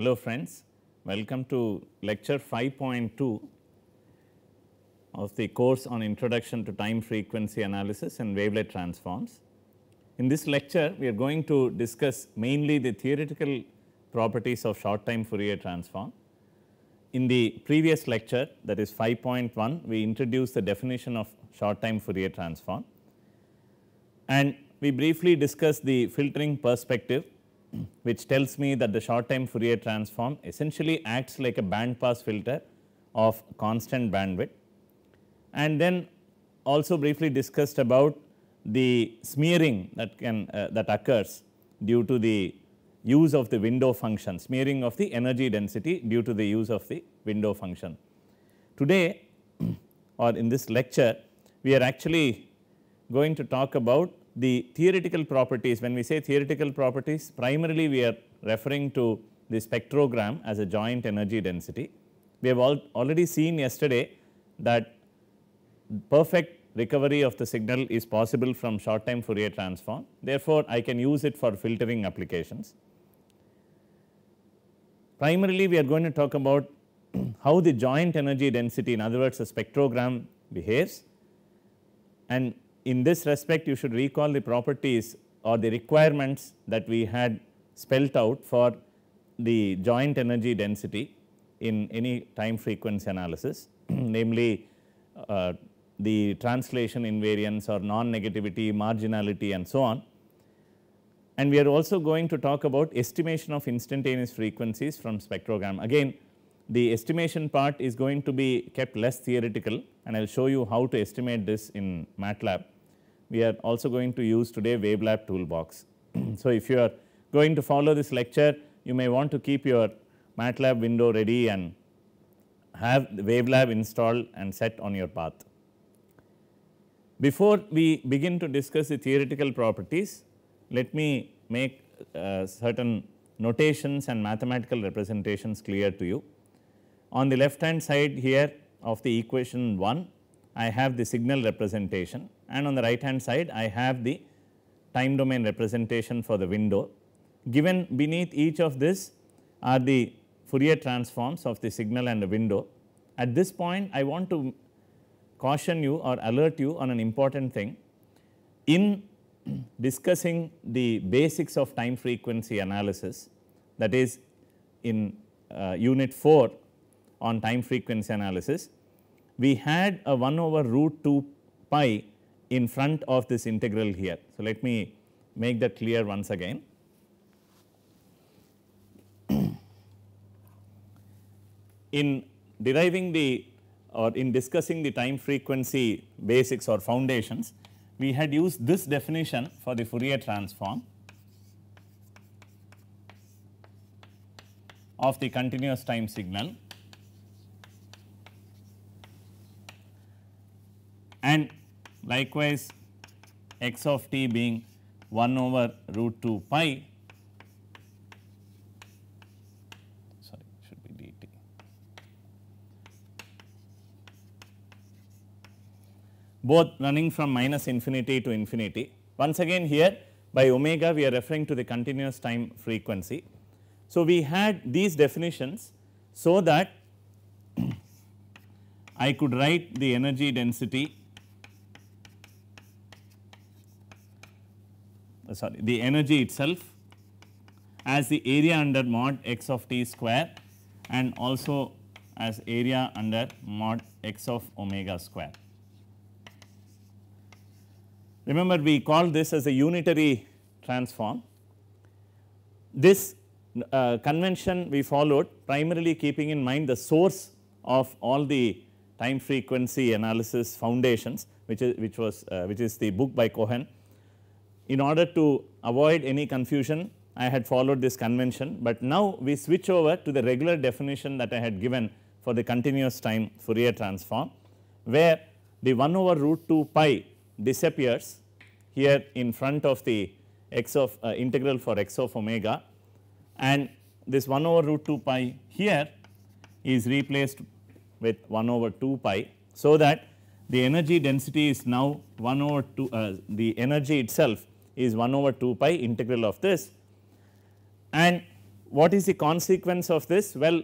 Hello friends, welcome to lecture 5.2 of the course on introduction to time frequency analysis and wavelet transforms. In this lecture, we are going to discuss mainly the theoretical properties of short time Fourier transform. In the previous lecture that is 5.1, we introduced the definition of short time Fourier transform and we briefly discussed the filtering perspective which tells me that the short time Fourier transform essentially acts like a band pass filter of constant bandwidth. And then also briefly discussed about the smearing that can uh, that occurs due to the use of the window function, smearing of the energy density due to the use of the window function. Today or in this lecture, we are actually going to talk about the theoretical properties, when we say theoretical properties, primarily we are referring to the spectrogram as a joint energy density. We have al already seen yesterday that perfect recovery of the signal is possible from short time Fourier transform. Therefore, I can use it for filtering applications. Primarily, we are going to talk about how the joint energy density, in other words, the spectrogram behaves and in this respect, you should recall the properties or the requirements that we had spelt out for the joint energy density in any time frequency analysis, namely uh, the translation invariance or non-negativity, marginality and so on. And we are also going to talk about estimation of instantaneous frequencies from spectrogram. Again, the estimation part is going to be kept less theoretical and I will show you how to estimate this in MATLAB we are also going to use today WaveLab toolbox. so, if you are going to follow this lecture, you may want to keep your MATLAB window ready and have WaveLab installed and set on your path. Before we begin to discuss the theoretical properties, let me make uh, certain notations and mathematical representations clear to you. On the left hand side here of the equation 1, I have the signal representation and on the right hand side I have the time domain representation for the window. Given beneath each of this are the Fourier transforms of the signal and the window. At this point I want to caution you or alert you on an important thing. In discussing the basics of time frequency analysis that is in uh, unit 4 on time frequency analysis, we had a 1 over root 2 pi in front of this integral here. So, let me make that clear once again. in deriving the or in discussing the time frequency basics or foundations, we had used this definition for the Fourier transform of the continuous time signal and likewise x of t being 1 over root 2 pi sorry should be dt. both running from minus infinity to infinity. Once again here by omega we are referring to the continuous time frequency. So, we had these definitions so that I could write the energy density Uh, sorry the energy itself as the area under mod x of t square and also as area under mod x of omega square. Remember we call this as a unitary transform. This uh, convention we followed primarily keeping in mind the source of all the time frequency analysis foundations which is which was uh, which is the book by Cohen in order to avoid any confusion I had followed this convention, but now we switch over to the regular definition that I had given for the continuous time Fourier transform, where the 1 over root 2 pi disappears here in front of the x of uh, integral for x of omega and this 1 over root 2 pi here is replaced with 1 over 2 pi. So, that the energy density is now 1 over 2 uh, the energy itself is 1 over 2 pi integral of this. And what is the consequence of this? Well,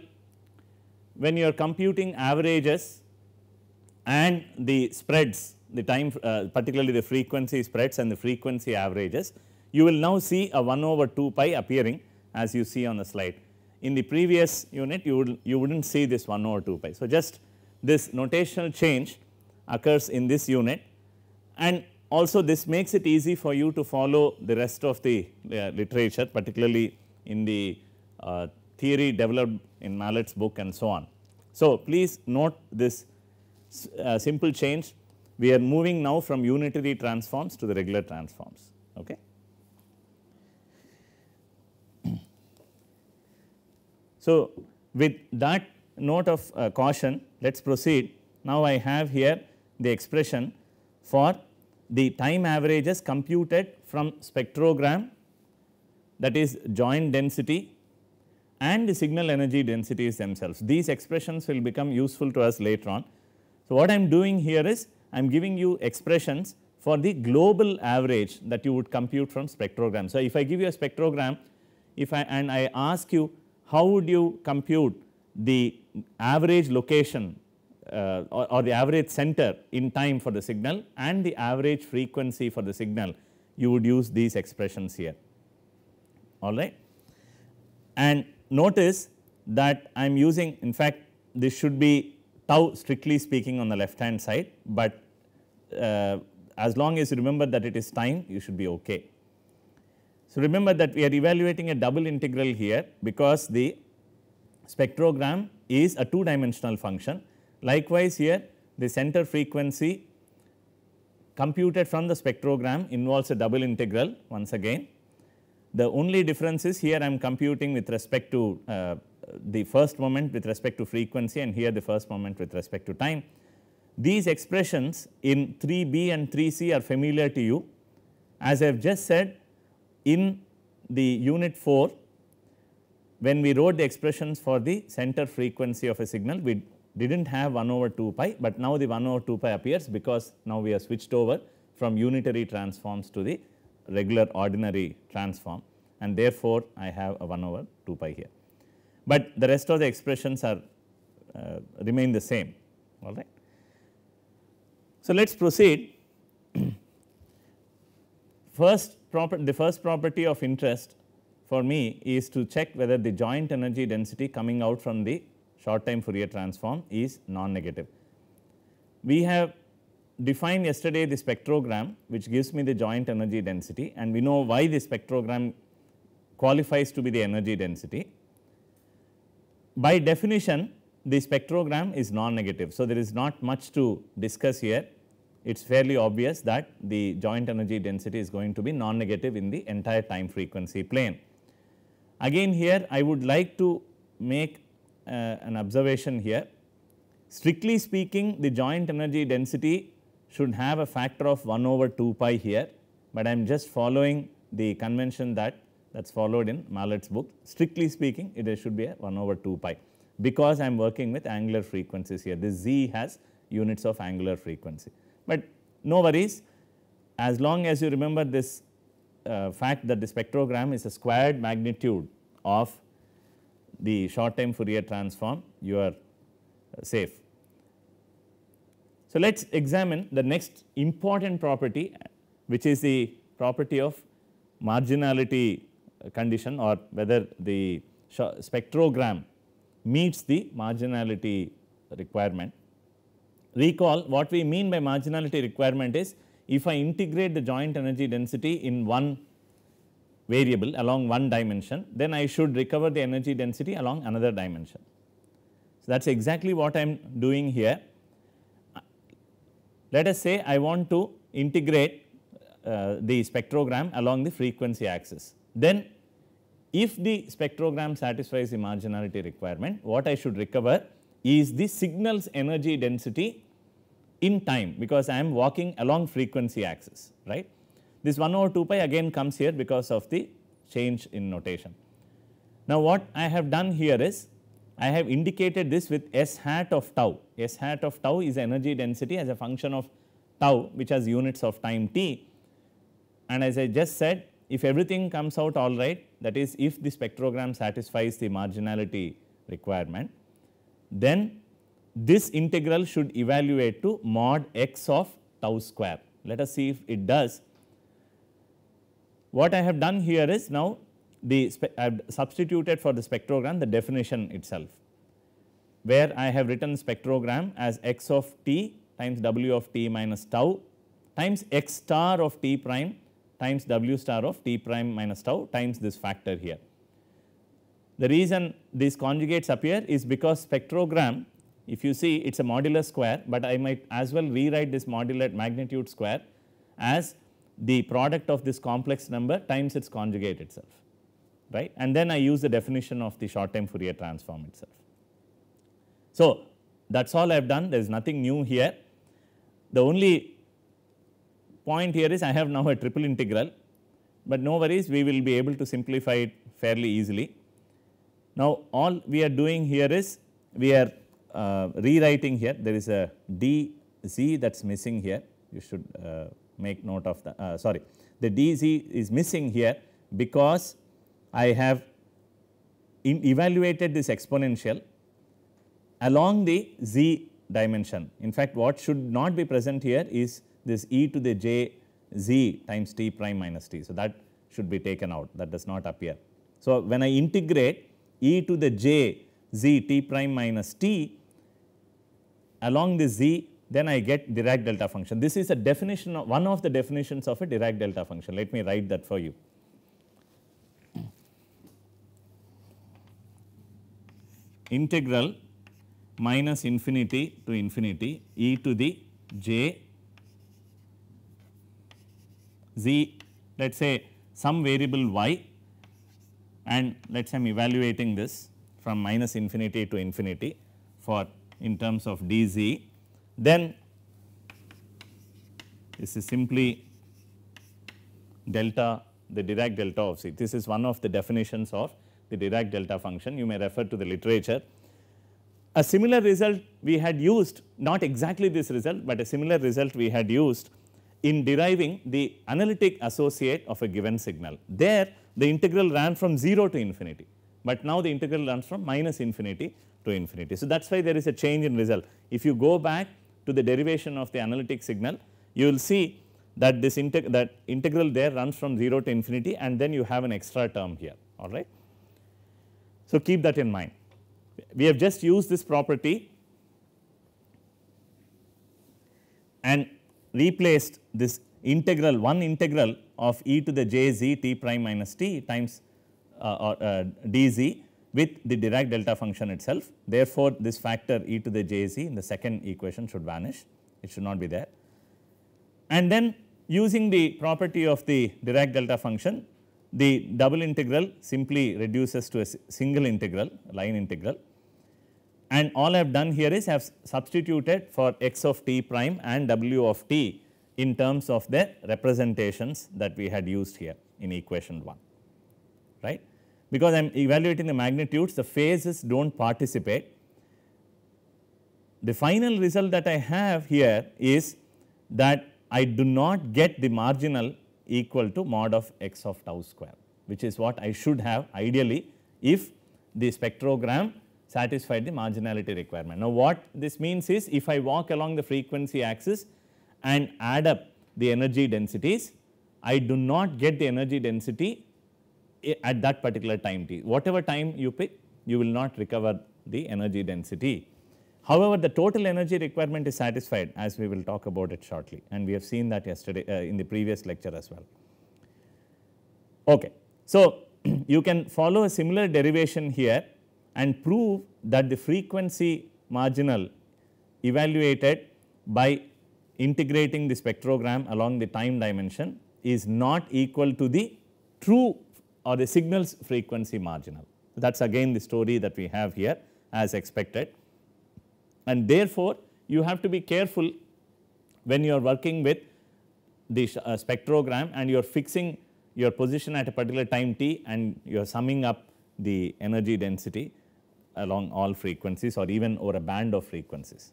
when you are computing averages and the spreads, the time uh, particularly the frequency spreads and the frequency averages, you will now see a 1 over 2 pi appearing as you see on the slide. In the previous unit, you would you would not see this 1 over 2 pi. So, just this notational change occurs in this unit and also, this makes it easy for you to follow the rest of the uh, literature, particularly in the uh, theory developed in Mallett's book and so on. So, please note this uh, simple change. We are moving now from unitary transforms to the regular transforms. Okay. So, with that note of uh, caution, let us proceed. Now, I have here the expression for the time averages computed from spectrogram that is joint density and the signal energy densities themselves. These expressions will become useful to us later on. So, what I am doing here is I am giving you expressions for the global average that you would compute from spectrogram. So, if I give you a spectrogram if I and I ask you how would you compute the average location uh, or, or, the average center in time for the signal and the average frequency for the signal, you would use these expressions here, all right. And notice that I am using, in fact, this should be tau strictly speaking on the left hand side, but uh, as long as you remember that it is time, you should be okay. So, remember that we are evaluating a double integral here because the spectrogram is a two dimensional function Likewise, here the center frequency computed from the spectrogram involves a double integral once again. The only difference is here I am computing with respect to uh, the first moment with respect to frequency and here the first moment with respect to time. These expressions in 3b and 3c are familiar to you. As I have just said in the unit 4 when we wrote the expressions for the center frequency of a signal we didn't have 1 over 2 pi, but now the 1 over 2 pi appears because now we have switched over from unitary transforms to the regular ordinary transform and therefore, I have a 1 over 2 pi here. But the rest of the expressions are uh, remain the same all right. So, let us proceed first proper the first property of interest for me is to check whether the joint energy density coming out from the short time Fourier transform is non-negative. We have defined yesterday the spectrogram which gives me the joint energy density and we know why the spectrogram qualifies to be the energy density. By definition the spectrogram is non-negative. So, there is not much to discuss here. It is fairly obvious that the joint energy density is going to be non-negative in the entire time frequency plane. Again here I would like to make uh, an observation here. Strictly speaking, the joint energy density should have a factor of 1 over 2 pi here, but I am just following the convention that that is followed in Mallet's book. Strictly speaking, it should be a 1 over 2 pi because I am working with angular frequencies here. This z has units of angular frequency, but no worries. As long as you remember this uh, fact that the spectrogram is a squared magnitude of the short time Fourier transform you are uh, safe. So, let us examine the next important property which is the property of marginality uh, condition or whether the spectrogram meets the marginality requirement. Recall what we mean by marginality requirement is if I integrate the joint energy density in one variable along one dimension, then I should recover the energy density along another dimension. So, that is exactly what I am doing here. Let us say I want to integrate uh, the spectrogram along the frequency axis. Then if the spectrogram satisfies the marginality requirement, what I should recover is the signal's energy density in time because I am walking along frequency axis, right. This 1 over 2 pi again comes here because of the change in notation. Now, what I have done here is I have indicated this with S hat of tau. S hat of tau is energy density as a function of tau which has units of time t. And as I just said if everything comes out all right that is if the spectrogram satisfies the marginality requirement then this integral should evaluate to mod x of tau square. Let us see if it does what I have done here is now the I have substituted for the spectrogram the definition itself, where I have written spectrogram as x of t times w of t minus tau times x star of t prime times w star of t prime minus tau times this factor here. The reason these conjugates appear is because spectrogram if you see it is a modulus square, but I might as well rewrite this modulate magnitude square as the product of this complex number times its conjugate itself, right. And then I use the definition of the short time Fourier transform itself. So, that is all I have done. There is nothing new here. The only point here is I have now a triple integral, but no worries we will be able to simplify it fairly easily. Now, all we are doing here is we are uh, rewriting here there is a d z that is missing here you should uh, make note of that. Uh, sorry, the DZ is missing here because I have evaluated this exponential along the z dimension. In fact, what should not be present here is this e to the j z times t prime minus t. So, that should be taken out that does not appear. So, when I integrate e to the j z t prime minus t along the z then I get Dirac delta function. This is a definition of one of the definitions of a Dirac delta function. Let me write that for you. Integral minus infinity to infinity e to the j z let us say some variable y and let us say I am evaluating this from minus infinity to infinity for in terms of dz then this is simply delta the Dirac delta of C. This is one of the definitions of the Dirac delta function you may refer to the literature. A similar result we had used not exactly this result, but a similar result we had used in deriving the analytic associate of a given signal. There the integral ran from 0 to infinity, but now the integral runs from minus infinity to infinity. So, that is why there is a change in result. If you go back to the derivation of the analytic signal, you will see that this integ that integral there runs from 0 to infinity and then you have an extra term here all right. So, keep that in mind. We have just used this property and replaced this integral one integral of e to the j z t prime minus t times uh, or uh, dz with the Dirac delta function itself. Therefore, this factor e to the jz in the second equation should vanish, it should not be there. And then using the property of the Dirac delta function, the double integral simply reduces to a single integral, line integral. And all I have done here is I have substituted for x of t prime and w of t in terms of the representations that we had used here in equation 1, right because I am evaluating the magnitudes, the phases do not participate. The final result that I have here is that I do not get the marginal equal to mod of x of tau square, which is what I should have ideally if the spectrogram satisfied the marginality requirement. Now, what this means is if I walk along the frequency axis and add up the energy densities, I do not get the energy density at that particular time t. Whatever time you pick, you will not recover the energy density. However, the total energy requirement is satisfied as we will talk about it shortly and we have seen that yesterday uh, in the previous lecture as well. Okay. So, you can follow a similar derivation here and prove that the frequency marginal evaluated by integrating the spectrogram along the time dimension is not equal to the true or the signal's frequency marginal. That is again the story that we have here as expected. And therefore, you have to be careful when you are working with the uh, spectrogram and you are fixing your position at a particular time t and you are summing up the energy density along all frequencies or even over a band of frequencies.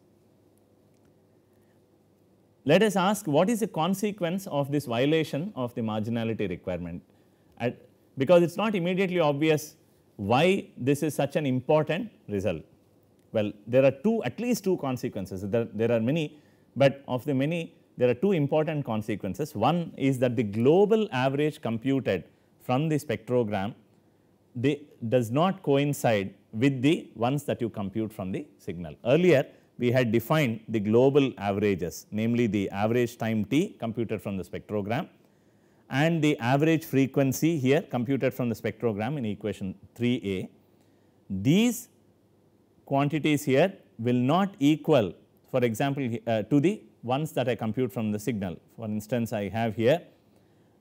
Let us ask what is the consequence of this violation of the marginality requirement at because it is not immediately obvious why this is such an important result. Well, there are two at least two consequences there, there are many, but of the many there are two important consequences. One is that the global average computed from the spectrogram does not coincide with the ones that you compute from the signal. Earlier we had defined the global averages namely the average time t computed from the spectrogram and the average frequency here computed from the spectrogram in equation 3a. These quantities here will not equal for example, uh, to the ones that I compute from the signal. For instance, I have here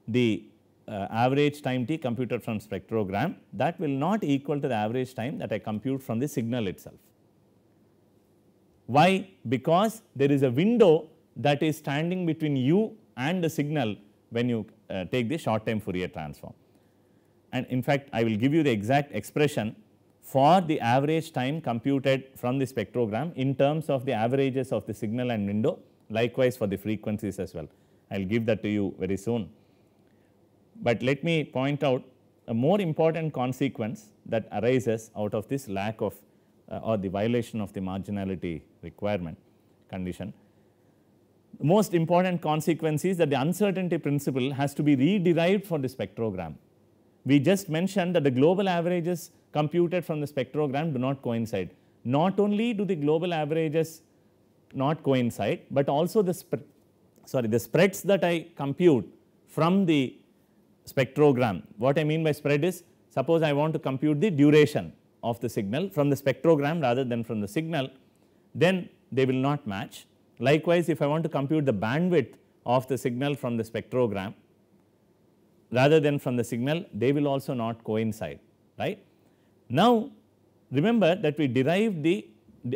the uh, average time t computed from spectrogram that will not equal to the average time that I compute from the signal itself. Why? Because there is a window that is standing between you and the signal when you uh, take the short time Fourier transform. And in fact, I will give you the exact expression for the average time computed from the spectrogram in terms of the averages of the signal and window, likewise for the frequencies as well. I will give that to you very soon. But let me point out a more important consequence that arises out of this lack of uh, or the violation of the marginality requirement condition most important consequence is that the uncertainty principle has to be re-derived for the spectrogram. We just mentioned that the global averages computed from the spectrogram do not coincide. Not only do the global averages not coincide, but also the sorry the spreads that I compute from the spectrogram. What I mean by spread is suppose I want to compute the duration of the signal from the spectrogram rather than from the signal, then they will not match. Likewise, if I want to compute the bandwidth of the signal from the spectrogram rather than from the signal, they will also not coincide, right. Now, remember that we derived the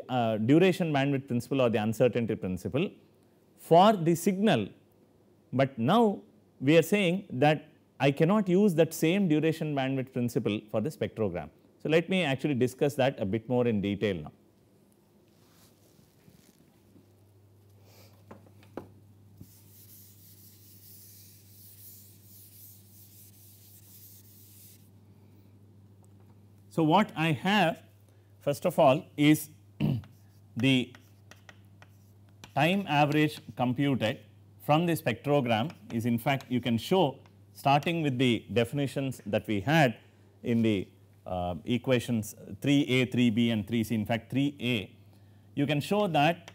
uh, duration bandwidth principle or the uncertainty principle for the signal, but now we are saying that I cannot use that same duration bandwidth principle for the spectrogram. So, let me actually discuss that a bit more in detail now. So, what I have first of all is the time average computed from the spectrogram is in fact you can show starting with the definitions that we had in the uh, equations 3a, 3b and 3c in fact 3a you can show that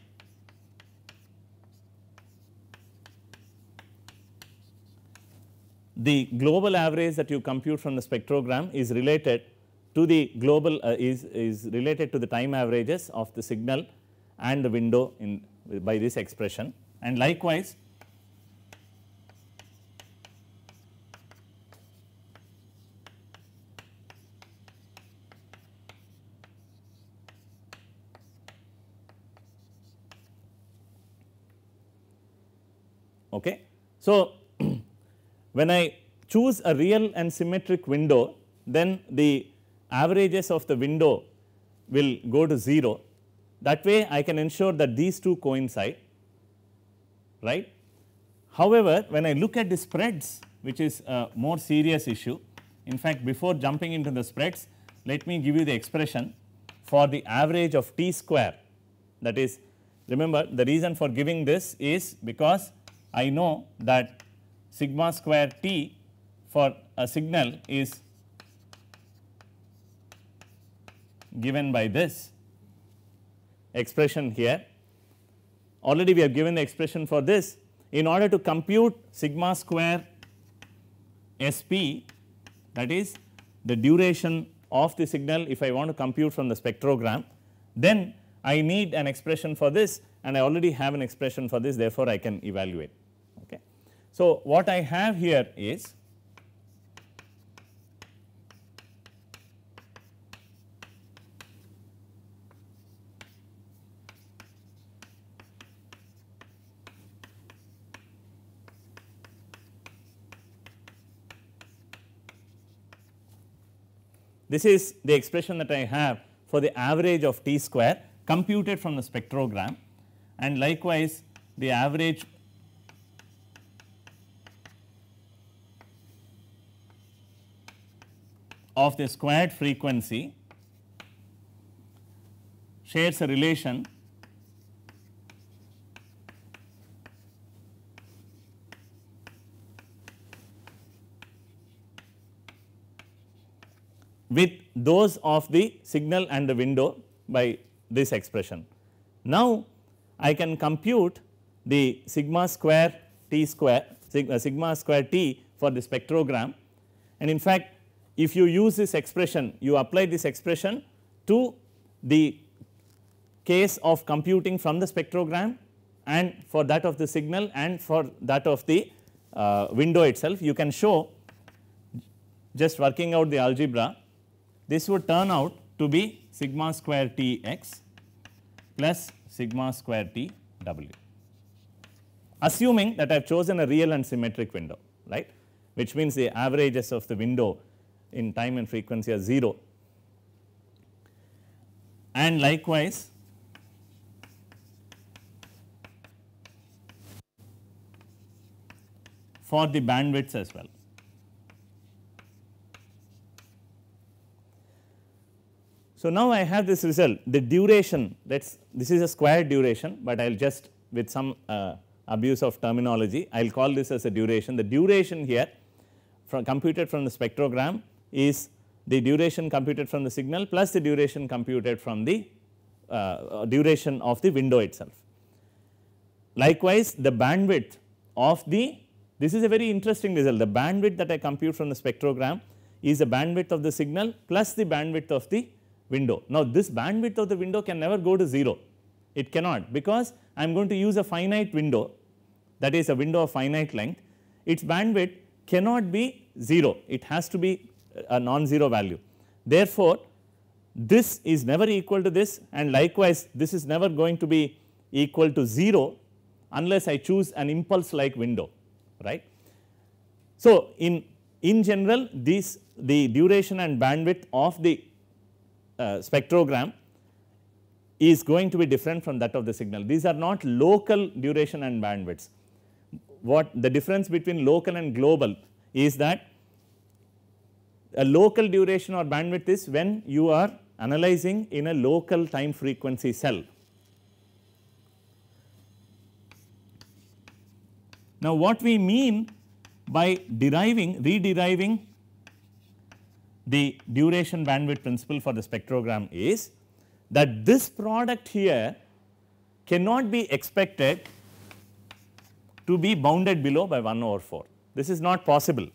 the global average that you compute from the spectrogram is related to the global uh, is, is related to the time averages of the signal and the window in by this expression and likewise okay. So, when I choose a real and symmetric window then the averages of the window will go to 0. That way I can ensure that these two coincide, right. However, when I look at the spreads which is a more serious issue, in fact before jumping into the spreads let me give you the expression for the average of t square that is remember the reason for giving this is because I know that sigma square t for a signal is given by this expression here. Already we have given the expression for this. In order to compute sigma square SP that is the duration of the signal if I want to compute from the spectrogram, then I need an expression for this and I already have an expression for this therefore I can evaluate. Okay. So, what I have here is This is the expression that I have for the average of t square computed from the spectrogram and likewise the average of the squared frequency shares a relation with those of the signal and the window by this expression. Now, I can compute the sigma square t square sigma, uh, sigma square t for the spectrogram and in fact, if you use this expression you apply this expression to the case of computing from the spectrogram and for that of the signal and for that of the uh, window itself you can show just working out the algebra this would turn out to be sigma square T x plus sigma square T w. Assuming that I have chosen a real and symmetric window, right, which means the averages of the window in time and frequency are 0. And likewise, for the bandwidths as well. So, now I have this result the duration thats this is a square duration, but I will just with some uh, abuse of terminology I will call this as a duration the duration here from computed from the spectrogram is the duration computed from the signal plus the duration computed from the uh, uh, duration of the window itself. Likewise, the bandwidth of the this is a very interesting result the bandwidth that I compute from the spectrogram is the bandwidth of the signal plus the bandwidth of the window. Now, this bandwidth of the window can never go to 0, it cannot because I am going to use a finite window that is a window of finite length, its bandwidth cannot be 0, it has to be a non-zero value. Therefore, this is never equal to this and likewise this is never going to be equal to 0 unless I choose an impulse like window right. So, in in general these the duration and bandwidth of the uh, spectrogram is going to be different from that of the signal. These are not local duration and bandwidths. What the difference between local and global is that a local duration or bandwidth is when you are analyzing in a local time frequency cell. Now, what we mean by deriving, rederiving the duration bandwidth principle for the spectrogram is that this product here cannot be expected to be bounded below by 1 over 4. This is not possible.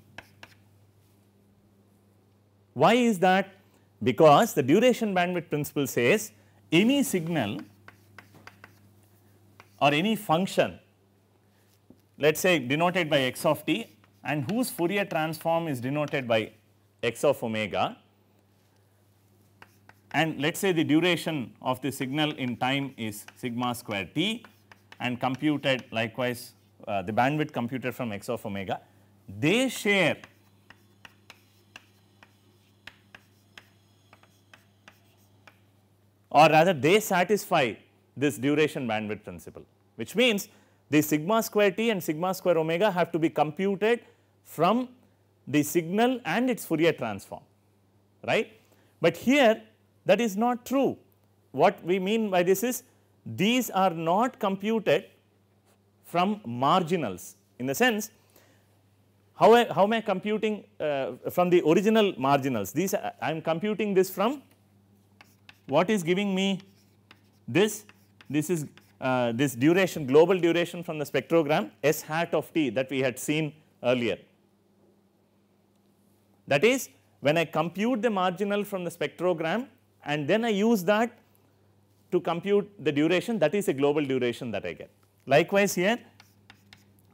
Why is that? Because the duration bandwidth principle says any signal or any function let us say denoted by x of t and whose Fourier transform is denoted by x of omega and let us say the duration of the signal in time is sigma square t and computed likewise uh, the bandwidth computed from x of omega they share or rather they satisfy this duration bandwidth principle which means the sigma square t and sigma square omega have to be computed from the signal and its Fourier transform, right. But here that is not true. What we mean by this is these are not computed from marginals in the sense how, I, how am I computing uh, from the original marginals these I am computing this from what is giving me this this is uh, this duration global duration from the spectrogram s hat of t that we had seen earlier that is when I compute the marginal from the spectrogram and then I use that to compute the duration that is a global duration that I get. Likewise here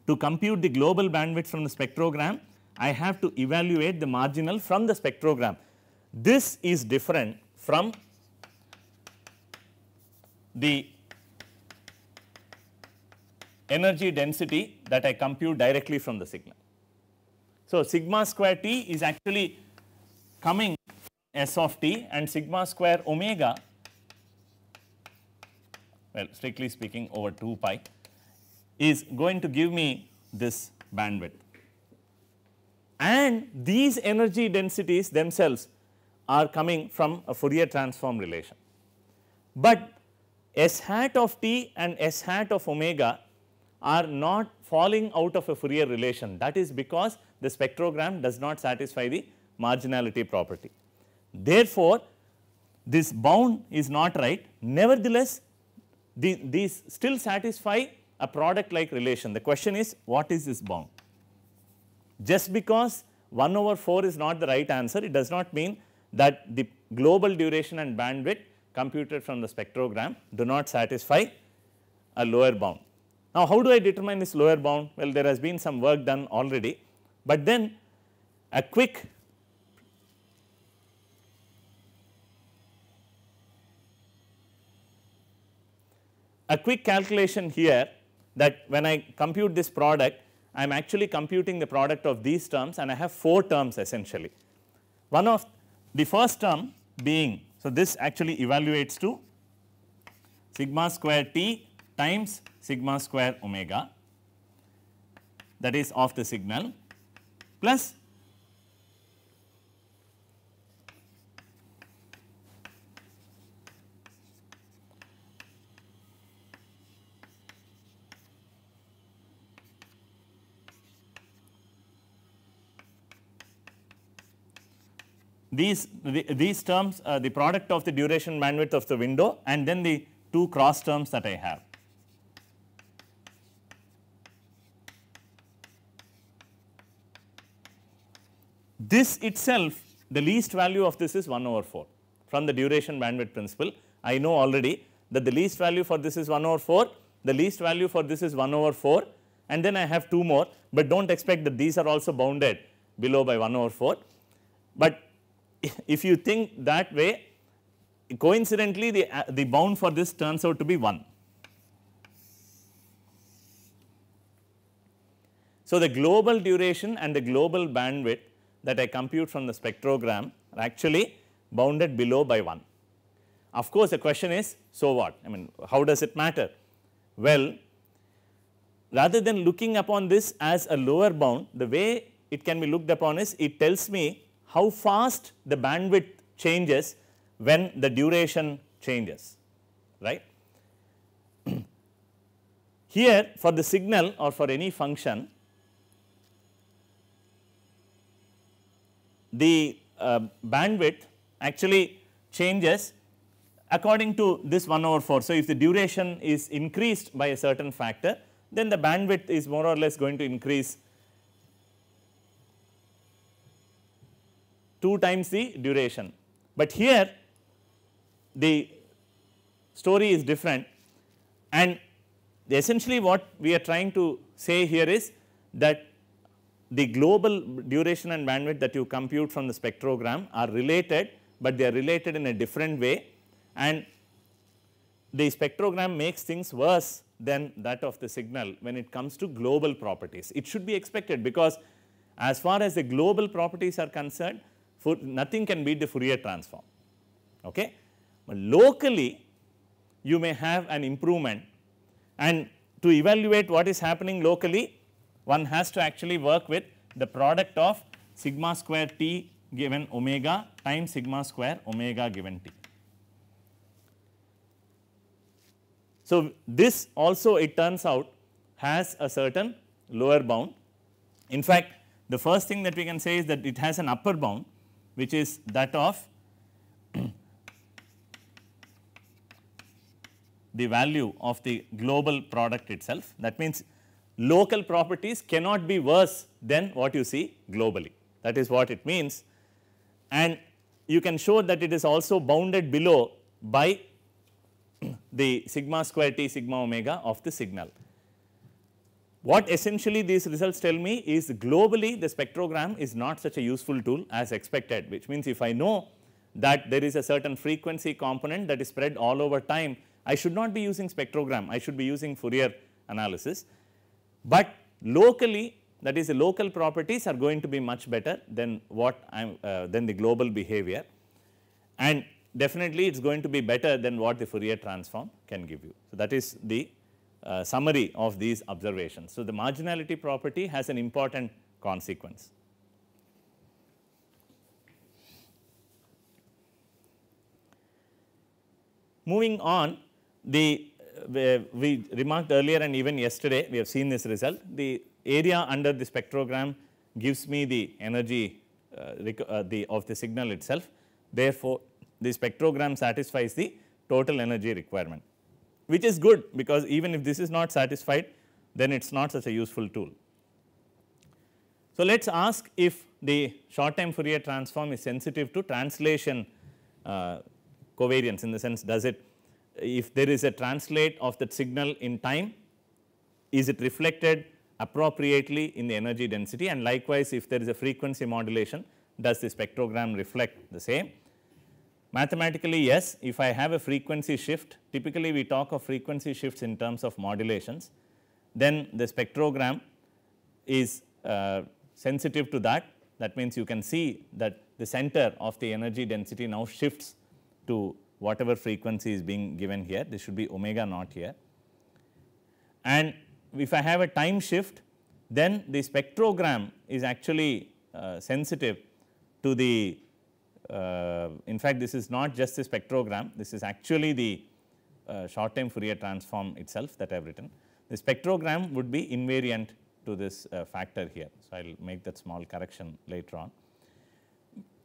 to compute the global bandwidth from the spectrogram I have to evaluate the marginal from the spectrogram. This is different from the energy density that I compute directly from the signal. So sigma square t is actually coming s of t and sigma square omega, well strictly speaking over 2 pi is going to give me this bandwidth. And these energy densities themselves are coming from a Fourier transform relation. But s hat of t and s hat of omega are not falling out of a Fourier relation that is because the spectrogram does not satisfy the marginality property. Therefore, this bound is not right. Nevertheless, the, these still satisfy a product like relation. The question is what is this bound? Just because 1 over 4 is not the right answer, it does not mean that the global duration and bandwidth computed from the spectrogram do not satisfy a lower bound. Now, how do I determine this lower bound? Well, there has been some work done already but then a quick a quick calculation here that when I compute this product, I am actually computing the product of these terms and I have 4 terms essentially. One of the first term being, so this actually evaluates to sigma square t times sigma square omega that is of the signal plus these the, these terms are the product of the duration bandwidth of the window and then the two cross terms that I have. This itself, the least value of this is 1 over 4 from the duration bandwidth principle. I know already that the least value for this is 1 over 4, the least value for this is 1 over 4 and then I have 2 more, but do not expect that these are also bounded below by 1 over 4. But if you think that way, coincidentally the, uh, the bound for this turns out to be 1. So, the global duration and the global bandwidth that I compute from the spectrogram are actually bounded below by 1. Of course, the question is so what I mean how does it matter? Well, rather than looking upon this as a lower bound the way it can be looked upon is it tells me how fast the bandwidth changes when the duration changes right. Here for the signal or for any function the uh, bandwidth actually changes according to this 1 over 4. So, if the duration is increased by a certain factor, then the bandwidth is more or less going to increase 2 times the duration. But here the story is different and essentially what we are trying to say here is that the global duration and bandwidth that you compute from the spectrogram are related, but they are related in a different way and the spectrogram makes things worse than that of the signal when it comes to global properties. It should be expected because as far as the global properties are concerned, for nothing can beat the Fourier transform. Okay? But locally, you may have an improvement and to evaluate what is happening locally, one has to actually work with the product of sigma square t given omega times sigma square omega given t. So, this also it turns out has a certain lower bound. In fact, the first thing that we can say is that it has an upper bound which is that of the value of the global product itself. That means, local properties cannot be worse than what you see globally. That is what it means. And you can show that it is also bounded below by the sigma square t sigma omega of the signal. What essentially these results tell me is globally the spectrogram is not such a useful tool as expected, which means if I know that there is a certain frequency component that is spread all over time, I should not be using spectrogram, I should be using Fourier analysis but locally that is the local properties are going to be much better than what I am uh, than the global behavior and definitely it is going to be better than what the Fourier transform can give you. So, that is the uh, summary of these observations. So, the marginality property has an important consequence. Moving on the we remarked earlier and even yesterday, we have seen this result. The area under the spectrogram gives me the energy uh, uh, the, of the signal itself. Therefore, the spectrogram satisfies the total energy requirement, which is good because even if this is not satisfied, then it is not such a useful tool. So, let us ask if the short time Fourier transform is sensitive to translation uh, covariance in the sense does it if there is a translate of that signal in time, is it reflected appropriately in the energy density and likewise if there is a frequency modulation, does the spectrogram reflect the same? Mathematically, yes, if I have a frequency shift, typically we talk of frequency shifts in terms of modulations, then the spectrogram is uh, sensitive to that. That means you can see that the center of the energy density now shifts to whatever frequency is being given here, this should be omega naught here. And if I have a time shift, then the spectrogram is actually uh, sensitive to the, uh, in fact, this is not just the spectrogram, this is actually the uh, short time Fourier transform itself that I have written. The spectrogram would be invariant to this uh, factor here. So, I will make that small correction later on.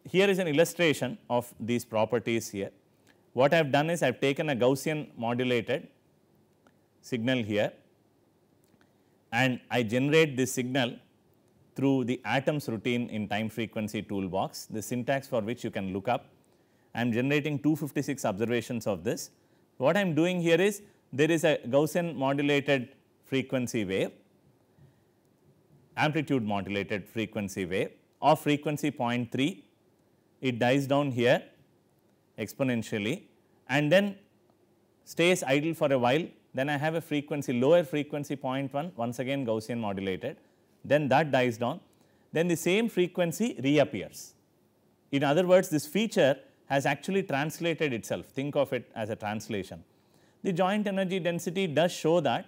Here is an illustration of these properties here. What I have done is I have taken a Gaussian modulated signal here and I generate this signal through the atoms routine in time frequency toolbox, the syntax for which you can look up. I am generating 256 observations of this. What I am doing here is there is a Gaussian modulated frequency wave, amplitude modulated frequency wave of frequency 0.3. It dies down here exponentially and then stays idle for a while then I have a frequency lower frequency 0.1 once again Gaussian modulated then that dies down then the same frequency reappears. In other words this feature has actually translated itself think of it as a translation. The joint energy density does show that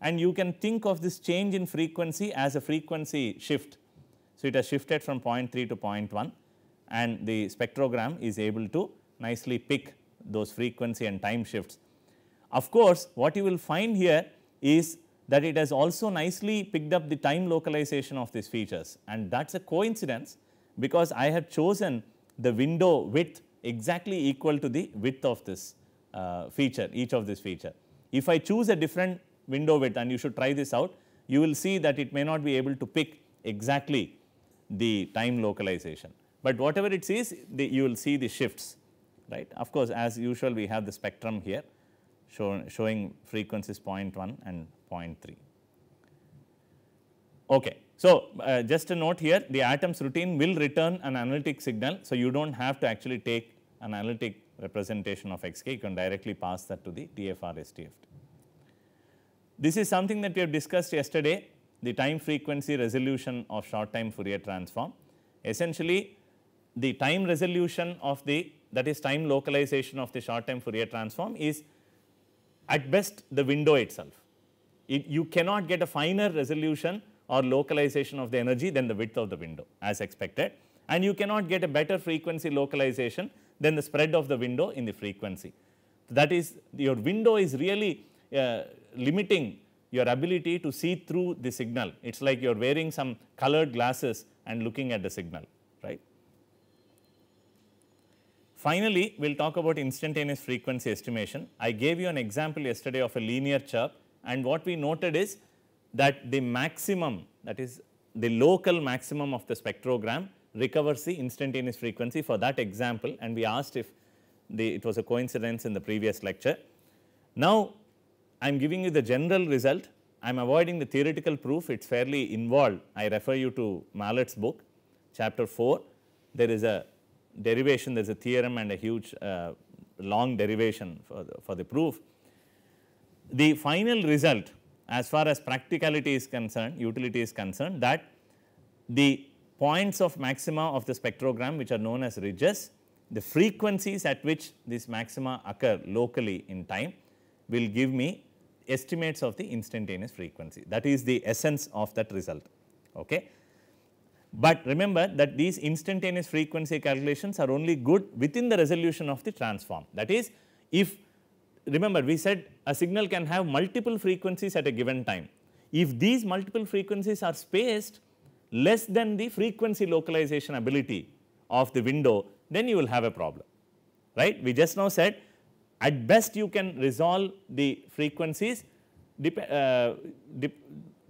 and you can think of this change in frequency as a frequency shift. So, it has shifted from 0.3 to 0.1 and the spectrogram is able to nicely pick those frequency and time shifts. Of course, what you will find here is that it has also nicely picked up the time localization of these features and that is a coincidence because I have chosen the window width exactly equal to the width of this uh, feature, each of this feature. If I choose a different window width and you should try this out, you will see that it may not be able to pick exactly the time localization. But whatever it sees, the, you will see the shifts right. Of course, as usual we have the spectrum here show, showing frequencies 0.1 and 0.3. Okay. So, uh, just a note here the atoms routine will return an analytic signal. So, you do not have to actually take an analytic representation of xk you can directly pass that to the TFR STFT. This is something that we have discussed yesterday the time frequency resolution of short time Fourier transform. Essentially the time resolution of the that is time localization of the short time Fourier transform is at best the window itself. It, you cannot get a finer resolution or localization of the energy than the width of the window as expected and you cannot get a better frequency localization than the spread of the window in the frequency. That is your window is really uh, limiting your ability to see through the signal. It is like you are wearing some colored glasses and looking at the signal. Finally, we'll talk about instantaneous frequency estimation. I gave you an example yesterday of a linear chirp and what we noted is that the maximum that is the local maximum of the spectrogram recovers the instantaneous frequency for that example and we asked if the, it was a coincidence in the previous lecture. Now, I am giving you the general result. I am avoiding the theoretical proof. It is fairly involved. I refer you to Mallet's book, chapter 4. There is a derivation, there is a theorem and a huge uh, long derivation for the, for the proof. The final result as far as practicality is concerned, utility is concerned that the points of maxima of the spectrogram which are known as ridges, the frequencies at which these maxima occur locally in time will give me estimates of the instantaneous frequency. That is the essence of that result. Okay. But remember that these instantaneous frequency calculations are only good within the resolution of the transform. That is, if remember we said a signal can have multiple frequencies at a given time. If these multiple frequencies are spaced less than the frequency localization ability of the window, then you will have a problem, right. We just now said at best you can resolve the frequencies uh,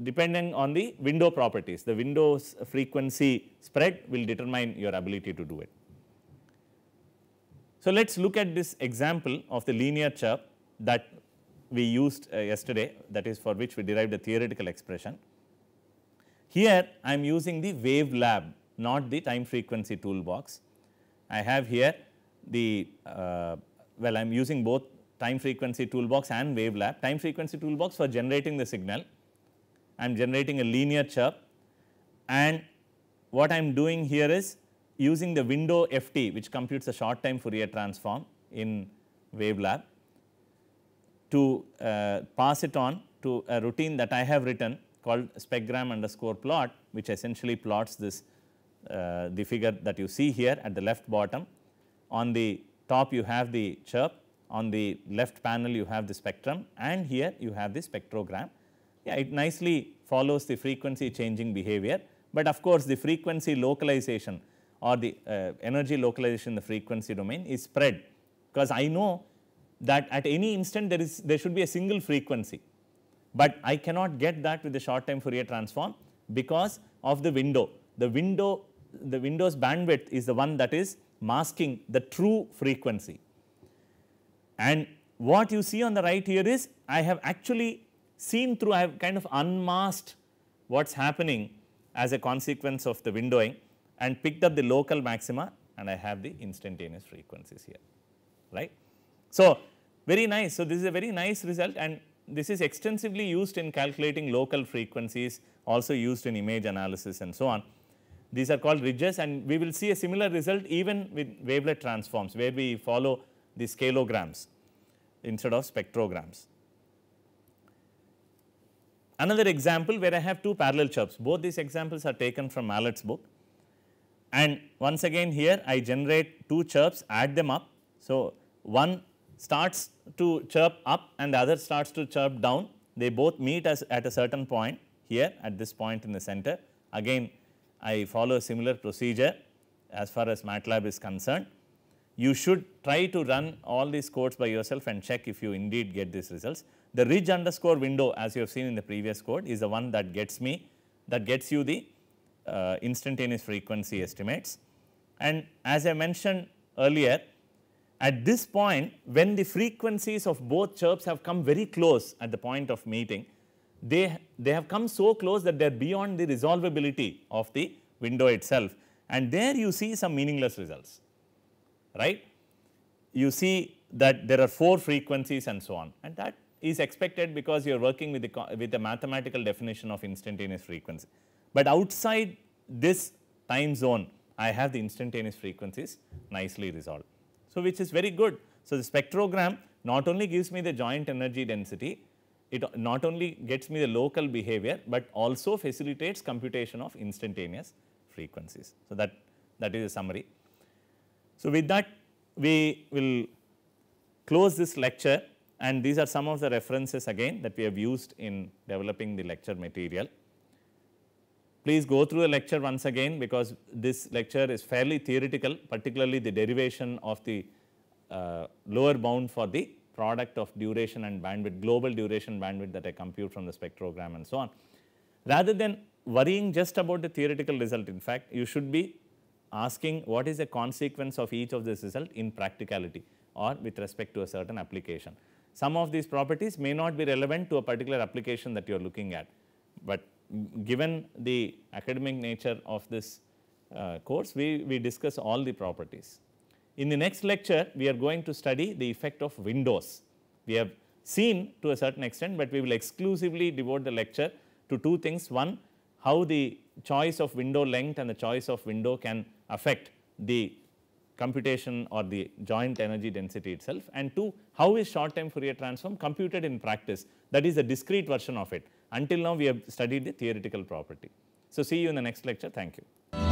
depending on the window properties. The window's frequency spread will determine your ability to do it. So, let us look at this example of the linear chirp that we used uh, yesterday that is for which we derived the theoretical expression. Here I am using the wave lab not the time frequency toolbox. I have here the uh, well I am using both time frequency toolbox and wave lab. Time frequency toolbox for generating the signal I am generating a linear chirp and what I am doing here is using the window ft which computes a short time Fourier transform in WaveLab to uh, pass it on to a routine that I have written called specgram underscore plot which essentially plots this uh, the figure that you see here at the left bottom. On the top you have the chirp, on the left panel you have the spectrum and here you have the spectrogram yeah, it nicely follows the frequency changing behavior, but of course, the frequency localization or the uh, energy localization in the frequency domain is spread because I know that at any instant there is there should be a single frequency, but I cannot get that with the short time Fourier transform because of the window. The window the window's bandwidth is the one that is masking the true frequency. And what you see on the right here is I have actually seen through, I have kind of unmasked what's happening as a consequence of the windowing and picked up the local maxima and I have the instantaneous frequencies here, right. So, very nice. So, this is a very nice result and this is extensively used in calculating local frequencies, also used in image analysis and so on. These are called ridges and we will see a similar result even with wavelet transforms where we follow the scalograms instead of spectrograms. Another example where I have two parallel chirps, both these examples are taken from Mallet's book. And once again here I generate two chirps, add them up. So, one starts to chirp up and the other starts to chirp down. They both meet as at a certain point here at this point in the center. Again, I follow a similar procedure as far as MATLAB is concerned you should try to run all these codes by yourself and check if you indeed get these results. The ridge underscore window as you have seen in the previous code is the one that gets me that gets you the uh, instantaneous frequency estimates. And as I mentioned earlier at this point when the frequencies of both chirps have come very close at the point of meeting they, they have come so close that they are beyond the resolvability of the window itself and there you see some meaningless results right. You see that there are 4 frequencies and so on and that is expected because you are working with the, with the mathematical definition of instantaneous frequency. But outside this time zone, I have the instantaneous frequencies nicely resolved. So, which is very good. So, the spectrogram not only gives me the joint energy density, it not only gets me the local behavior, but also facilitates computation of instantaneous frequencies. So, that, that is a summary. So, with that we will close this lecture and these are some of the references again that we have used in developing the lecture material. Please go through the lecture once again because this lecture is fairly theoretical particularly the derivation of the uh, lower bound for the product of duration and bandwidth global duration bandwidth that I compute from the spectrogram and so on. Rather than worrying just about the theoretical result in fact you should be asking what is the consequence of each of this result in practicality or with respect to a certain application. Some of these properties may not be relevant to a particular application that you are looking at, but given the academic nature of this uh, course, we, we discuss all the properties. In the next lecture, we are going to study the effect of windows. We have seen to a certain extent, but we will exclusively devote the lecture to two things. One, how the choice of window length and the choice of window can affect the computation or the joint energy density itself and 2 how is short time Fourier transform computed in practice that is a discrete version of it. Until now we have studied the theoretical property. So, see you in the next lecture. Thank you.